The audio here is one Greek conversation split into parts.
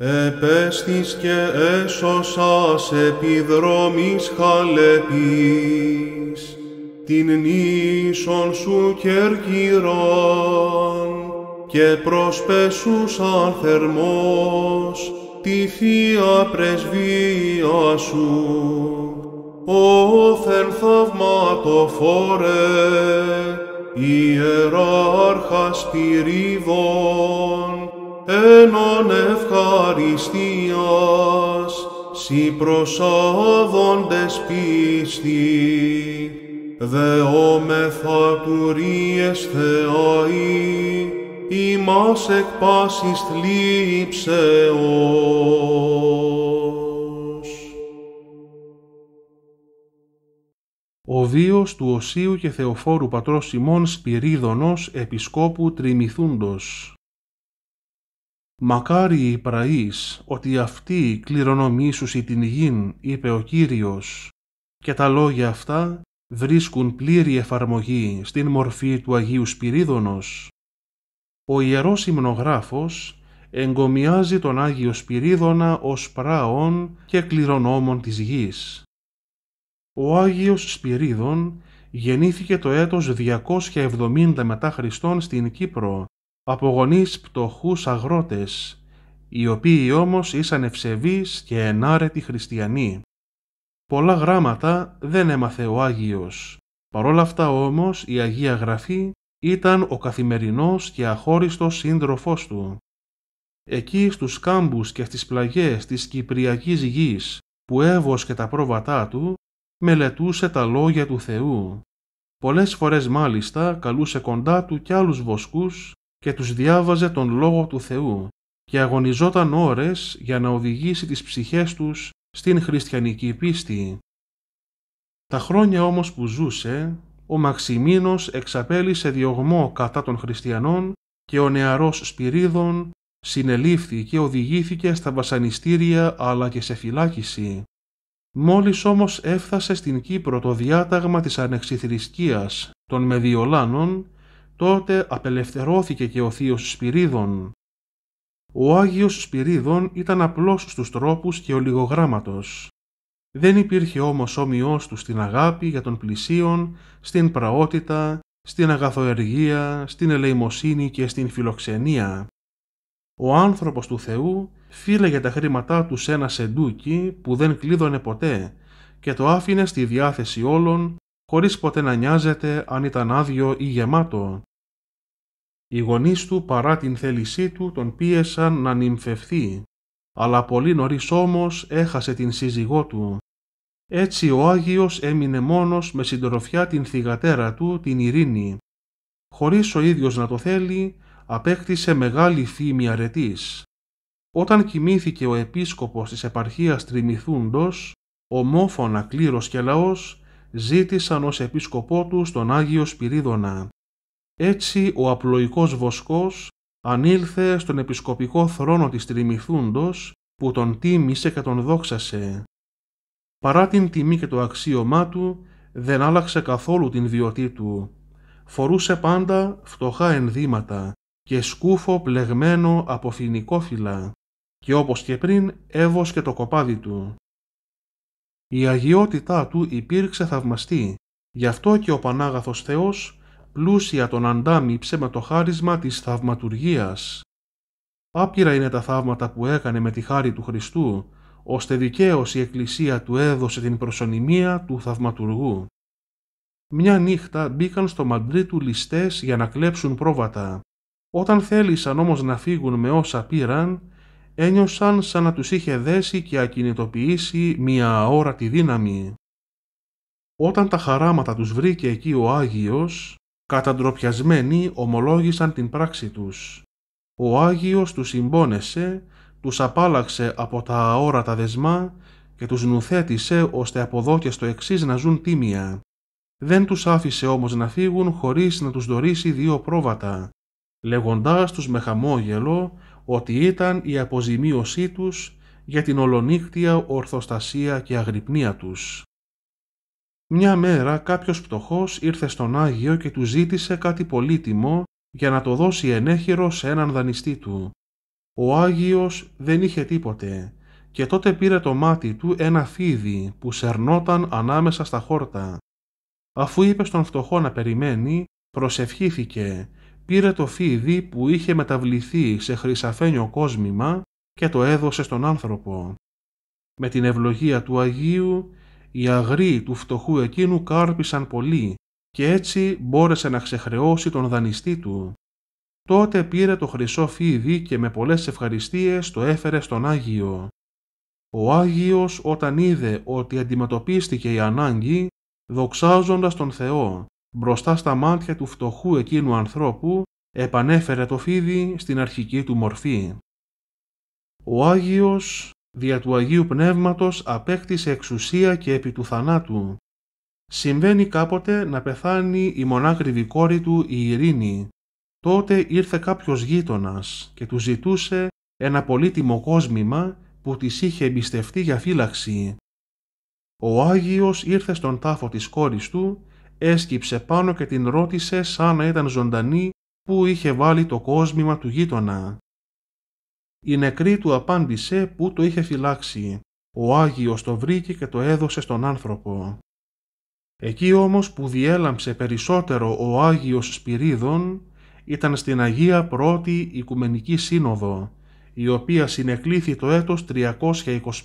Επέστης και έσωσας επιδρόμης χαλεπής, την νήσον σου κερκυρών, και προσπέσους αν θερμός, τη Θεία Πρεσβεία σου. Όθεν θαυματοφόρε, ιεράρχας πυρίδων, ενών ευχαριστίας, σοι προσόδοντες πίστη, δεόμεθα τουρίες Θεαί, ημάς εκ πάσης θλίψεως. Ο βίος του Οσίου και Θεοφόρου Πατρός Σιμών Σπυρίδωνος, Επισκόπου Τριμηθούντος. «Μακάρι οι ότι αυτοί κληρονομήσουσι την γην», είπε ο Κύριος, και τα λόγια αυτά βρίσκουν πλήρη εφαρμογή στην μορφή του Αγίου Σπυρίδωνος. Ο Ιερός Υμνογράφος εγκομιάζει τον Άγιο Σπυρίδωνα ως πράον και κληρονόμον της γης. Ο Άγιος Σπυρίδων γεννήθηκε το έτος 270 μετά Χριστόν στην Κύπρο από γονείς πτωχούς αγρότες, οι οποίοι όμως ήσαν ευσεβείς και ενάρετοι χριστιανοί. Πολλά γράμματα δεν έμαθε ο Άγιος. Παρόλα αυτά όμως η Αγία Γραφή ήταν ο καθημερινός και αχώριστος σύντροφός του. Εκεί στους κάμπους και στις πλαγιές της Κυπριακής γης που έβοσκε τα πρόβατά του, μελετούσε τα λόγια του Θεού. Πολλές φορές μάλιστα καλούσε κοντά του κι άλλους βοσκούς και τους διάβαζε τον Λόγο του Θεού και αγωνιζόταν ώρες για να οδηγήσει τις ψυχές τους στην χριστιανική πίστη. Τα χρόνια όμως που ζούσε, ο Μαξιμίνος εξαπέλυσε διωγμό κατά των χριστιανών και ο νεαρός Σπυρίδων συνελήφθη και οδηγήθηκε στα βασανιστήρια αλλά και σε φυλάκιση. Μόλις όμως έφτασε στην Κύπρο το διάταγμα της ανεξιθρησκείας των Μεδιολάνων, τότε απελευθερώθηκε και ο θείος Σπυρίδων. Ο Άγιος Σπυρίδων ήταν απλός στους τρόπους και ο λιγογράμματος. Δεν υπήρχε όμως όμοιός του στην αγάπη για τον πλησίον, στην πραότητα, στην αγαθοεργία, στην ελεημοσύνη και στην φιλοξενία. Ο άνθρωπος του Θεού φύλαγε τα χρήματά του σε ένα σεντούκι που δεν κλείδωνε ποτέ και το άφηνε στη διάθεση όλων χωρίς ποτέ να νοιάζεται αν ήταν άδειο ή γεμάτο. Οι γονείς του παρά την θέλησή του τον πίεσαν να νυμφευθεί, αλλά πολύ νωρίς όμως έχασε την σύζυγό του. Έτσι ο Άγιος έμεινε μόνος με συντροφιά την θυγατέρα του, την Ειρήνη. Χωρίς ο ίδιος να το θέλει, απέκτησε μεγάλη φήμη αρετής. Όταν κοιμήθηκε ο επίσκοπος της επαρχίας Τριμηθούντος, ομόφωνα κλήρος και λαός ζήτησαν ως επίσκοπό του τον Άγιο Σπυρίδωνα. Έτσι ο απλοϊκός βοσκός ανήλθε στον επισκοπικό θρόνο της τριμηθούντος που τον τίμησε και τον δόξασε. Παρά την τιμή και το αξίωμά του, δεν άλλαξε καθόλου την βιωτή του. Φορούσε πάντα φτωχά ενδύματα και σκούφο πλεγμένο από φυλά και όπως και πριν έβοσκε το κοπάδι του. Η αγιότητά του υπήρξε θαυμαστή, γι' αυτό και ο Πανάγαθος Θεός πλούσια τον αντάμιψε με το χάρισμα της θαυματουργίας. Άπειρα είναι τα θαύματα που έκανε με τη χάρη του Χριστού, ώστε δικαίως η Εκκλησία του έδωσε την προσωνυμία του θαυματουργού. Μια νύχτα μπήκαν στο μαντρί του ληστές για να κλέψουν πρόβατα. Όταν θέλησαν όμως να φύγουν με όσα πήραν, ένιωσαν σαν να τους είχε δέσει και ακινητοποιήσει μια αόρατη δύναμη. Όταν τα χαράματα τους βρήκε εκεί ο Άγιος, καταντροπιασμένοι ομολόγησαν την πράξη τους. Ο Άγιος τους συμπόνεσε, τους απάλαξε από τα αόρατα δεσμά και τους νουθέτησε ώστε από εδώ και στο εξής να ζουν τίμια. Δεν τους άφησε όμως να φύγουν χωρίς να τους δωρήσει δύο πρόβατα, λέγοντάς τους με χαμόγελο ότι ήταν η αποζημίωσή τους για την ολονύχτια ορθοστασία και αγρυπνία τους. Μια μέρα κάποιος φτωχός ήρθε στον Άγιο και του ζήτησε κάτι πολύτιμο για να το δώσει ενέχειρο σε έναν δανειστή του. Ο Άγιος δεν είχε τίποτε και τότε πήρε το μάτι του ένα φίδι που σερνόταν ανάμεσα στα χόρτα. Αφού είπε στον φτωχό να περιμένει, προσευχήθηκε, πήρε το φίδι που είχε μεταβληθεί σε χρυσαφένιο κόσμημα και το έδωσε στον άνθρωπο. Με την ευλογία του Αγίου οι αγροί του φτωχού εκείνου κάρπισαν πολύ και έτσι μπόρεσε να ξεχρεώσει τον δανειστή του. Τότε πήρε το χρυσό φίδι και με πολλές ευχαριστίες το έφερε στον Άγιο. Ο Άγιος όταν είδε ότι αντιμετωπίστηκε η ανάγκη, δοξάζοντας τον Θεό, μπροστά στα μάτια του φτωχού εκείνου ανθρώπου, επανέφερε το φίδι στην αρχική του μορφή. Ο Άγιος δια του Αγίου Πνεύματος απέκτησε εξουσία και επί του θανάτου. Συμβαίνει κάποτε να πεθάνει η μονάκριβη κόρη του η Ειρήνη. Τότε ήρθε κάποιος γείτονας και του ζητούσε ένα πολύτιμο κόσμημα που της είχε εμπιστευτεί για φύλαξη. Ο Άγιος ήρθε στον τάφο της κόρης του, έσκυψε πάνω και την ρώτησε σαν να ήταν ζωντανή που είχε βάλει το κόσμημα του γείτονα η νεκρή του απάντησε που το είχε φυλάξει. Ο Άγιος το βρήκε και το έδωσε στον άνθρωπο. Εκεί όμως που διέλαμψε περισσότερο ο Άγιος Σπυρίδων ήταν στην Αγία Πρώτη Οικουμενική Σύνοδο, η οποία συνεκλήθη το έτος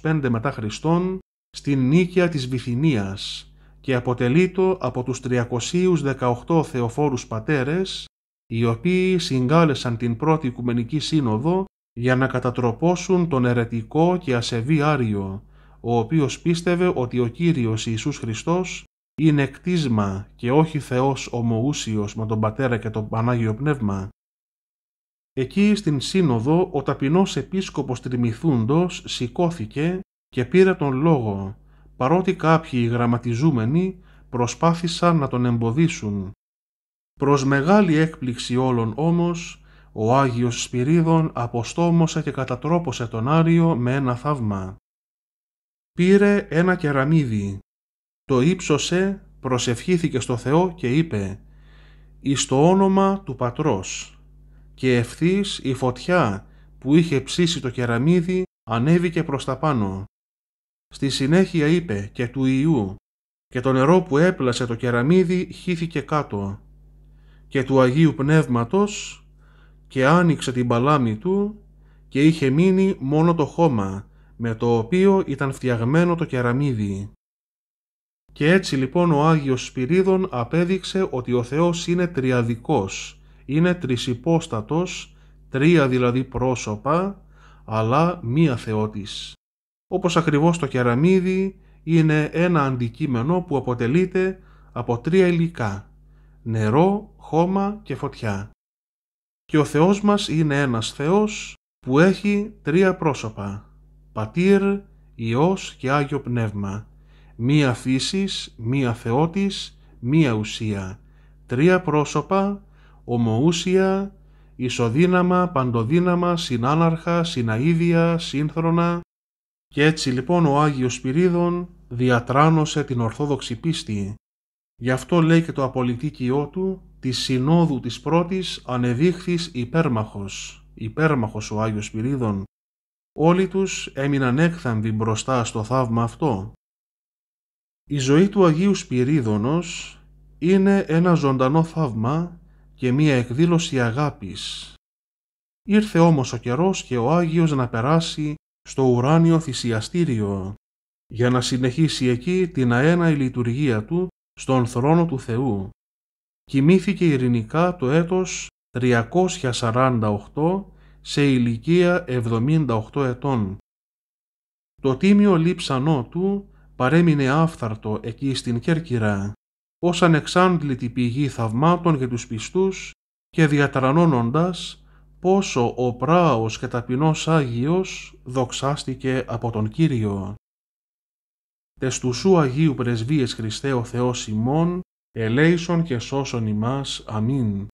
325 μετά Χριστόν στην Νίκαια της Βυθινίας και αποτελείτο από τους 318 θεοφόρους πατέρες, οι οποίοι συγκάλεσαν την πρώτη Οικουμενική Σύνοδο για να κατατροπώσουν τον ερετικό και ασεβή Άριο, ο οποίος πίστευε ότι ο Κύριος Ιησούς Χριστός είναι κτίσμα και όχι Θεός ομοούσιος με τον Πατέρα και τον Πανάγιο Πνεύμα. Εκεί στην σύνοδο ο ταπεινός επίσκοπος τριμηθούντος σηκώθηκε και πήρε τον λόγο, παρότι κάποιοι γραμματιζούμενοι προσπάθησαν να τον εμποδίσουν. Προς μεγάλη έκπληξη όλων όμως, ο Άγιος Σπυρίδων αποστόμωσε και κατατρόπωσε τον Άριο με ένα θαύμα. Πήρε ένα κεραμίδι, το ύψωσε, προσευχήθηκε στο Θεό και είπε «Εις το όνομα του Πατρός» και ευθύς η φωτιά που είχε ψήσει το κεραμίδι ανέβηκε προς τα πάνω. Στη συνέχεια είπε και του Ιού και το νερό που έπλασε το κεραμίδι χύθηκε κάτω και του Αγίου Πνεύματος και άνοιξε την παλάμη του και είχε μείνει μόνο το χώμα με το οποίο ήταν φτιαγμένο το κεραμίδι. Και έτσι λοιπόν ο Άγιος Σπυρίδων απέδειξε ότι ο Θεός είναι τριαδικός, είναι τρισυπόστατος, τρία δηλαδή πρόσωπα, αλλά μία Θεότης. Όπως ακριβώς το κεραμίδι είναι ένα αντικείμενο που αποτελείται από τρία υλικά, νερό, χώμα και φωτιά. Και ο Θεός μας είναι ένας Θεός που έχει τρία πρόσωπα, Πατήρ, Υιός και Άγιο Πνεύμα, μία φύσης, μία θεότης, μία ουσία, τρία πρόσωπα, ομοούσια, ισοδύναμα, παντοδύναμα, συνάναρχα, συναίδια, σύνθρονα. Και έτσι λοιπόν ο Άγιος Σπυρίδων διατράνωσε την Ορθόδοξη πίστη. Γι' αυτό λέει και το απολυτίκιό του τη συνόδου της πρώτης ανεδείχθης υπέρμαχος, υπέρμαχος ο Άγιος Πυρίδων. Όλοι τους έμειναν έκθαμβοι μπροστά στο θαύμα αυτό. Η ζωή του Αγίου Σπυρίδωνος είναι ένα ζωντανό θαύμα και μία εκδήλωση αγάπης. Ήρθε όμως ο καιρός και ο Άγιος να περάσει στο ουράνιο θυσιαστήριο για να συνεχίσει εκεί την αέναη λειτουργία του στον θρόνο του Θεού. Κοιμήθηκε ειρηνικά το έτος 348 σε ηλικία 78 ετών. Το τίμιο λείψανό του παρέμεινε άφθαρτο εκεί στην Κέρκυρα, ως ανεξάντλητη πηγή θαυμάτων για τους πιστούς και διατρανώνοντας πόσο ο πράος και ταπεινός Άγιος δοξάστηκε από τον Κύριο. Τεστουσού Αγίου Πρεσβείες Χριστέ ο Θεός ημών, ελέησον και σώσον ημάς. Αμήν.